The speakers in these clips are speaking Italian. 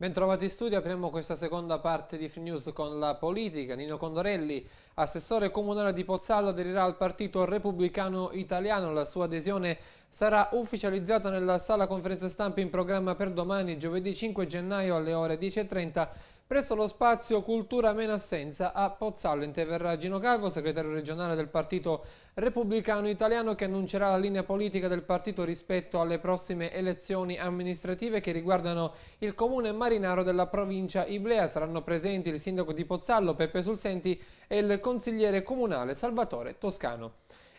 Bentrovati in studio, apriamo questa seconda parte di Free News con la politica. Nino Condorelli, assessore comunale di Pozzallo, aderirà al Partito Repubblicano Italiano. La sua adesione sarà ufficializzata nella sala conferenza stampa in programma per domani, giovedì 5 gennaio alle ore 10.30 Presso lo spazio Cultura Meno Assenza a Pozzallo interverrà Gino Calvo, segretario regionale del Partito Repubblicano Italiano che annuncerà la linea politica del partito rispetto alle prossime elezioni amministrative che riguardano il comune marinaro della provincia Iblea. Saranno presenti il sindaco di Pozzallo Peppe Sulsenti e il consigliere comunale Salvatore Toscano.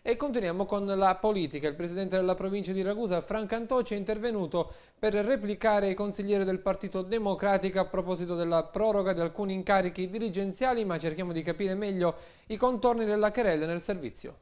E continuiamo con la politica. Il presidente della provincia di Ragusa, Franco Antoci, è intervenuto per replicare ai consiglieri del Partito Democratico a proposito della proroga di alcuni incarichi dirigenziali, ma cerchiamo di capire meglio i contorni della querella nel servizio.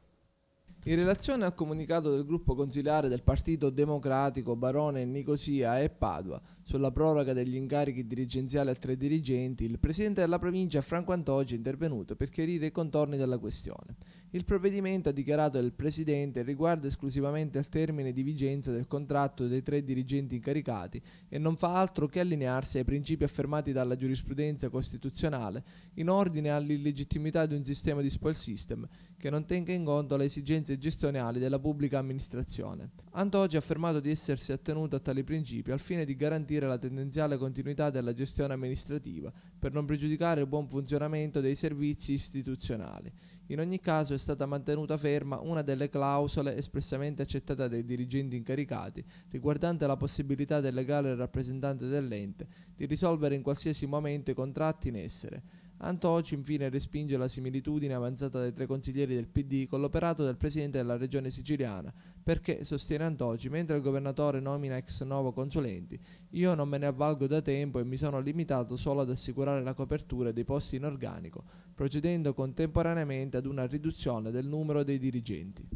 In relazione al comunicato del gruppo consigliare del Partito Democratico Barone Nicosia e Padua sulla proroga degli incarichi dirigenziali a tre dirigenti, il presidente della provincia Franco Antoci è intervenuto per chiarire i contorni della questione. Il provvedimento, ha dichiarato il Presidente, riguarda esclusivamente il termine di vigenza del contratto dei tre dirigenti incaricati e non fa altro che allinearsi ai principi affermati dalla giurisprudenza costituzionale in ordine all'illegittimità di un sistema di spoil system che non tenga in conto le esigenze gestionali della pubblica amministrazione. Antogi ha affermato di essersi attenuto a tali principi al fine di garantire la tendenziale continuità della gestione amministrativa per non pregiudicare il buon funzionamento dei servizi istituzionali. In ogni caso è stata mantenuta ferma una delle clausole espressamente accettata dai dirigenti incaricati, riguardante la possibilità del legale rappresentante dell'ente di risolvere in qualsiasi momento i contratti in essere Antoci infine respinge la similitudine avanzata dai tre consiglieri del PD con l'operato del presidente della regione siciliana, perché, sostiene Antoci, mentre il governatore nomina ex novo consulenti, io non me ne avvalgo da tempo e mi sono limitato solo ad assicurare la copertura dei posti in organico, procedendo contemporaneamente ad una riduzione del numero dei dirigenti.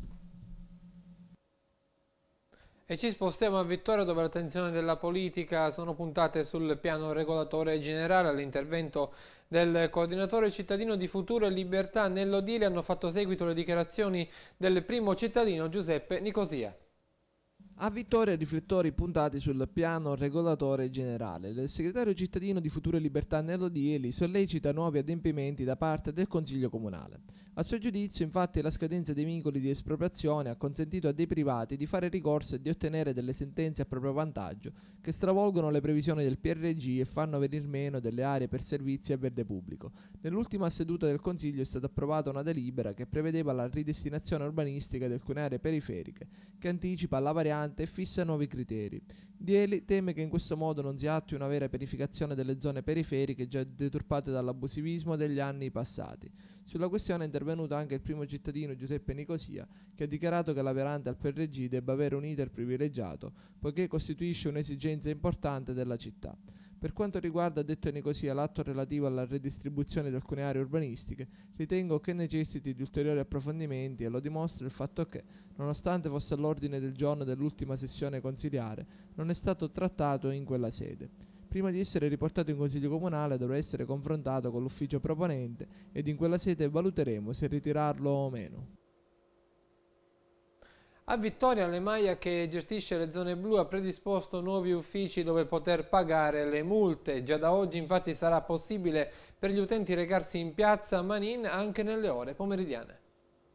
E ci spostiamo a Vittoria dove l'attenzione della politica sono puntate sul piano regolatore generale all'intervento del coordinatore cittadino di Futuro e Libertà nell'Odile hanno fatto seguito le dichiarazioni del primo cittadino Giuseppe Nicosia. A vittoria riflettori puntati sul piano regolatore generale. Il segretario cittadino di Future Libertà Nello Dieli sollecita nuovi adempimenti da parte del Consiglio Comunale. A suo giudizio, infatti, la scadenza dei vincoli di espropriazione ha consentito a dei privati di fare ricorso e di ottenere delle sentenze a proprio vantaggio che stravolgono le previsioni del PRG e fanno venir meno delle aree per servizi a verde pubblico. Nell'ultima seduta del Consiglio è stata approvata una delibera che prevedeva la ridestinazione urbanistica di alcune aree periferiche, che anticipa la variante costante e fissa nuovi criteri. Dieli teme che in questo modo non si attui una vera pianificazione delle zone periferiche già deturpate dall'abusivismo degli anni passati. Sulla questione è intervenuto anche il primo cittadino Giuseppe Nicosia, che ha dichiarato che la veranda al PRG debba avere un iter privilegiato, poiché costituisce un'esigenza importante della città. Per quanto riguarda, detto Nicosia, l'atto relativo alla redistribuzione di alcune aree urbanistiche, ritengo che necessiti di ulteriori approfondimenti e lo dimostra il fatto che, nonostante fosse all'ordine del giorno dell'ultima sessione consiliare, non è stato trattato in quella sede prima di essere riportato in Consiglio Comunale dovrà essere confrontato con l'ufficio proponente ed in quella sede valuteremo se ritirarlo o meno. A Vittoria Lemaia che gestisce le zone blu ha predisposto nuovi uffici dove poter pagare le multe. Già da oggi infatti sarà possibile per gli utenti recarsi in piazza Manin anche nelle ore pomeridiane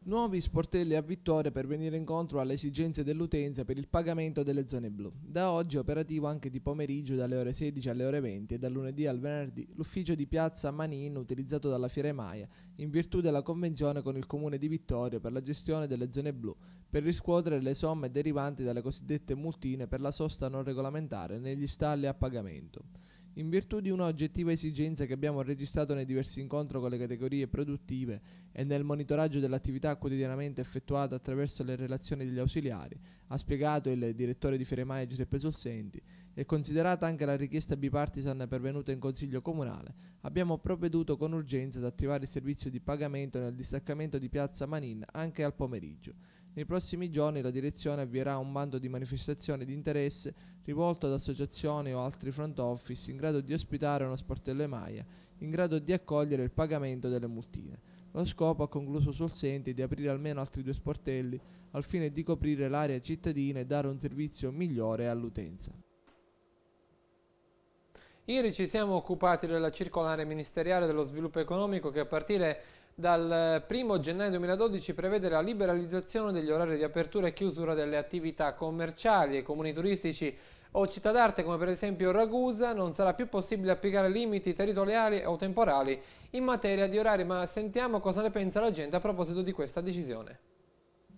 nuovi sportelli a Vittoria per venire incontro alle esigenze dell'utenza per il pagamento delle zone blu. Da oggi è operativo anche di pomeriggio dalle ore 16 alle ore 20 e dal lunedì al venerdì l'ufficio di Piazza Manin utilizzato dalla Maia in virtù della convenzione con il comune di Vittoria per la gestione delle zone blu per riscuotere le somme derivanti dalle cosiddette multine per la sosta non regolamentare negli stalli a pagamento in virtù di una oggettiva esigenza che abbiamo registrato nei diversi incontri con le categorie produttive e nel monitoraggio dell'attività quotidianamente effettuata attraverso le relazioni degli ausiliari, ha spiegato il direttore di Firemaia Giuseppe Solsenti, e considerata anche la richiesta bipartisan pervenuta in Consiglio Comunale, abbiamo provveduto con urgenza ad attivare il servizio di pagamento nel distaccamento di Piazza Manin anche al pomeriggio nei prossimi giorni la direzione avvierà un bando di manifestazione di interesse rivolto ad associazioni o altri front office in grado di ospitare uno sportello Emaia, in grado di accogliere il pagamento delle multine. Lo scopo ha concluso sul sente di aprire almeno altri due sportelli al fine di coprire l'area cittadina e dare un servizio migliore all'utenza. Ieri ci siamo occupati della circolare ministeriale dello sviluppo economico che a partire dal 1 eh, gennaio 2012 prevede la liberalizzazione degli orari di apertura e chiusura delle attività commerciali e comuni turistici o città d'arte come per esempio Ragusa non sarà più possibile applicare limiti territoriali o temporali in materia di orari ma sentiamo cosa ne pensa la gente a proposito di questa decisione.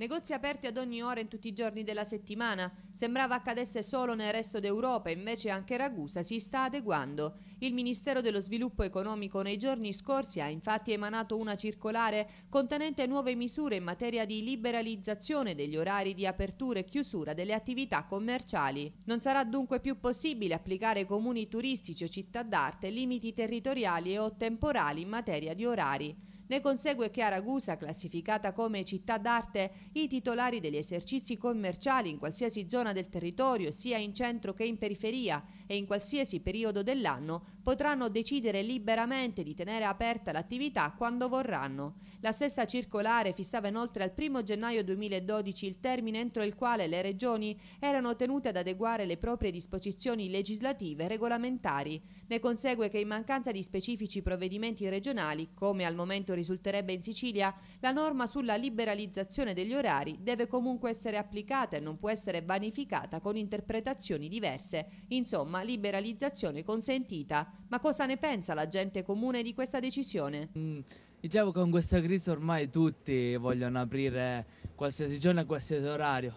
Negozi aperti ad ogni ora in tutti i giorni della settimana. Sembrava accadesse solo nel resto d'Europa, invece anche Ragusa si sta adeguando. Il Ministero dello Sviluppo Economico nei giorni scorsi ha infatti emanato una circolare contenente nuove misure in materia di liberalizzazione degli orari di apertura e chiusura delle attività commerciali. Non sarà dunque più possibile applicare ai comuni turistici o città d'arte limiti territoriali e o temporali in materia di orari. Ne consegue che a Ragusa, classificata come città d'arte, i titolari degli esercizi commerciali in qualsiasi zona del territorio, sia in centro che in periferia, e in qualsiasi periodo dell'anno potranno decidere liberamente di tenere aperta l'attività quando vorranno. La stessa circolare fissava inoltre al 1 gennaio 2012 il termine entro il quale le regioni erano tenute ad adeguare le proprie disposizioni legislative e regolamentari. Ne consegue che in mancanza di specifici provvedimenti regionali, come al momento risulterebbe in Sicilia, la norma sulla liberalizzazione degli orari deve comunque essere applicata e non può essere vanificata con interpretazioni diverse. Insomma, liberalizzazione consentita. Ma cosa ne pensa la gente comune di questa decisione? Mm, diciamo che con questa crisi ormai tutti vogliono aprire qualsiasi giorno a qualsiasi orario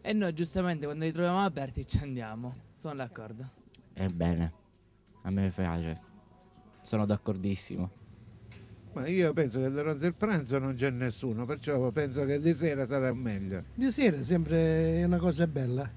e noi giustamente quando li troviamo aperti ci andiamo. Sono d'accordo. Ebbene, eh, a me piace, sono d'accordissimo. Ma io penso che durante il pranzo non c'è nessuno, perciò penso che di sera sarà meglio. Di sera sempre è una cosa bella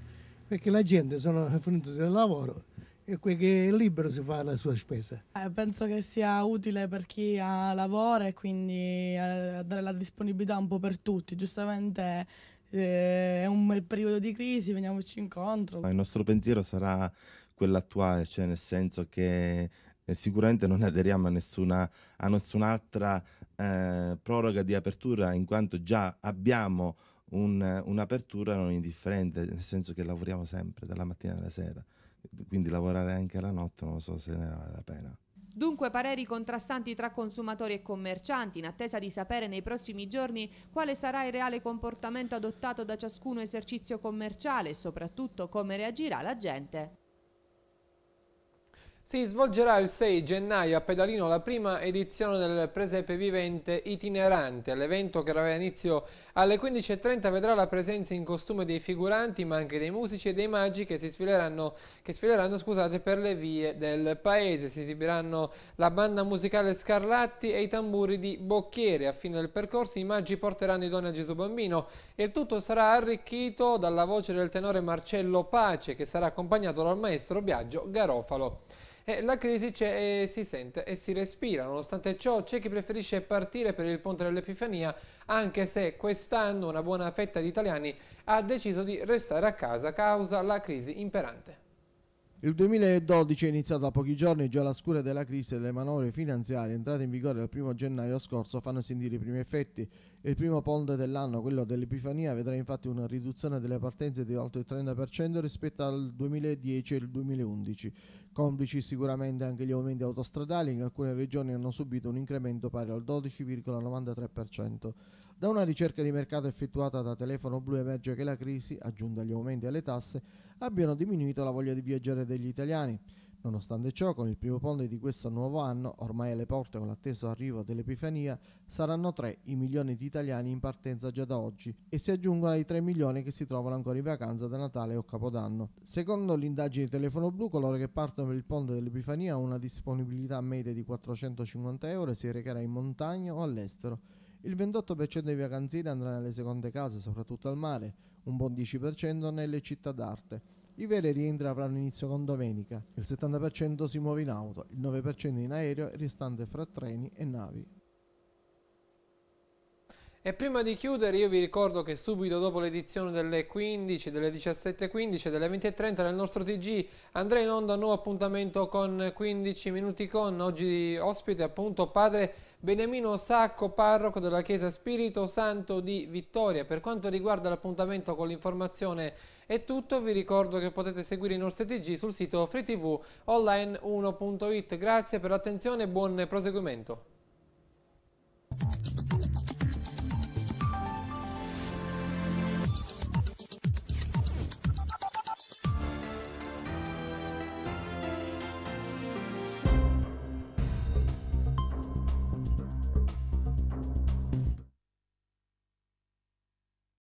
perché la gente sono frutto del lavoro e quel che è libero si fa la sua spesa. Eh, penso che sia utile per chi ha lavoro e quindi eh, dare la disponibilità un po' per tutti. Giustamente eh, è un periodo di crisi, veniamoci incontro. Il nostro pensiero sarà quello attuale, cioè nel senso che eh, sicuramente non aderiamo a, nessuna, a nessun'altra eh, proroga di apertura in quanto già abbiamo un, un'apertura non indifferente, nel senso che lavoriamo sempre, dalla mattina alla sera, quindi lavorare anche la notte non so se ne vale la pena. Dunque pareri contrastanti tra consumatori e commercianti in attesa di sapere nei prossimi giorni quale sarà il reale comportamento adottato da ciascuno esercizio commerciale e soprattutto come reagirà la gente. Si svolgerà il 6 gennaio a Pedalino la prima edizione del Presepe Vivente itinerante. L'evento che aveva inizio alle 15.30 vedrà la presenza in costume dei figuranti ma anche dei musici e dei magi che si sfileranno, che sfileranno scusate, per le vie del paese. Si esibiranno la banda musicale Scarlatti e i tamburi di Bocchieri. A fine del percorso i magi porteranno i doni a Gesù Bambino. Il tutto sarà arricchito dalla voce del tenore Marcello Pace che sarà accompagnato dal maestro Biagio Garofalo e eh, la crisi c'è e si sente e si respira. Nonostante ciò c'è chi preferisce partire per il ponte dell'Epifania anche se quest'anno una buona fetta di italiani ha deciso di restare a casa causa la crisi imperante. Il 2012 è iniziato a pochi giorni, già la scura della crisi e delle manovre finanziarie entrate in vigore dal 1 gennaio scorso fanno sentire i primi effetti. Il primo ponte dell'anno, quello dell'Epifania, vedrà infatti una riduzione delle partenze di oltre il 30% rispetto al 2010 e il 2011. Complici sicuramente anche gli aumenti autostradali, in alcune regioni hanno subito un incremento pari al 12,93%. Da una ricerca di mercato effettuata da Telefono Blu emerge che la crisi, aggiunta agli aumenti alle tasse, abbiano diminuito la voglia di viaggiare degli italiani. Nonostante ciò, con il primo ponte di questo nuovo anno, ormai alle porte con l'atteso arrivo dell'Epifania, saranno 3 i milioni di italiani in partenza già da oggi e si aggiungono ai 3 milioni che si trovano ancora in vacanza da Natale o Capodanno. Secondo l'indagine di Telefono Blu, coloro che partono per il ponte dell'Epifania hanno una disponibilità media di 450 euro e si recherà in montagna o all'estero. Il 28% dei vacanzieri andrà nelle seconde case, soprattutto al mare, un buon 10% nelle città d'arte. I veleri avranno inizio con domenica, il 70% si muove in auto, il 9% in aereo, e il restante fra treni e navi. E prima di chiudere io vi ricordo che subito dopo l'edizione delle 15, delle 17.15 delle 20.30 nel nostro TG andrà in onda un nuovo appuntamento con 15 minuti con oggi ospite appunto padre Benemino Sacco, parroco della Chiesa Spirito Santo di Vittoria. Per quanto riguarda l'appuntamento con l'informazione è tutto, vi ricordo che potete seguire i nostri TG sul sito freetvonline1.it. Grazie per l'attenzione e buon proseguimento.